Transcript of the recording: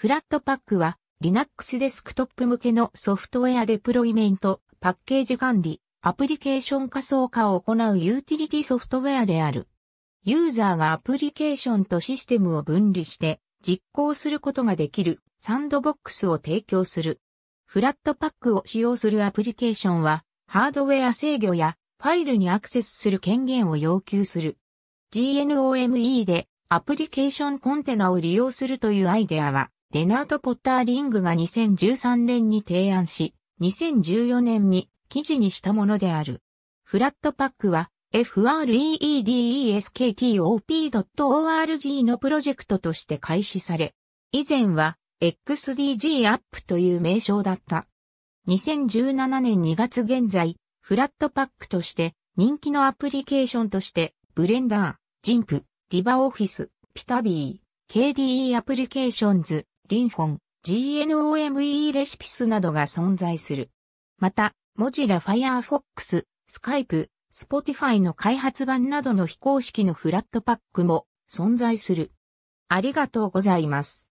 フラットパックは Linux デスクトップ向けのソフトウェアデプロイメント、パッケージ管理、アプリケーション仮想化を行うユーティリティソフトウェアである。ユーザーがアプリケーションとシステムを分離して実行することができるサンドボックスを提供する。フラットパックを使用するアプリケーションはハードウェア制御やファイルにアクセスする権限を要求する。GNOME でアプリケーションコンテナを利用するというアイデアはレナート・ポッターリングが2013年に提案し、2014年に記事にしたものである。フラットパックは freedeskTOP.org のプロジェクトとして開始され、以前は XDG アップという名称だった。2017年2月現在、フラットパックとして人気のアプリケーションとしてブレンダー、ジンプ、リバオフィス、ピタビー、KDE アプリケーションズ、リンフォン、GNOME レシピスなどが存在する。また、モジラ Firefox、Skype、Spotify の開発版などの非公式のフラットパックも存在する。ありがとうございます。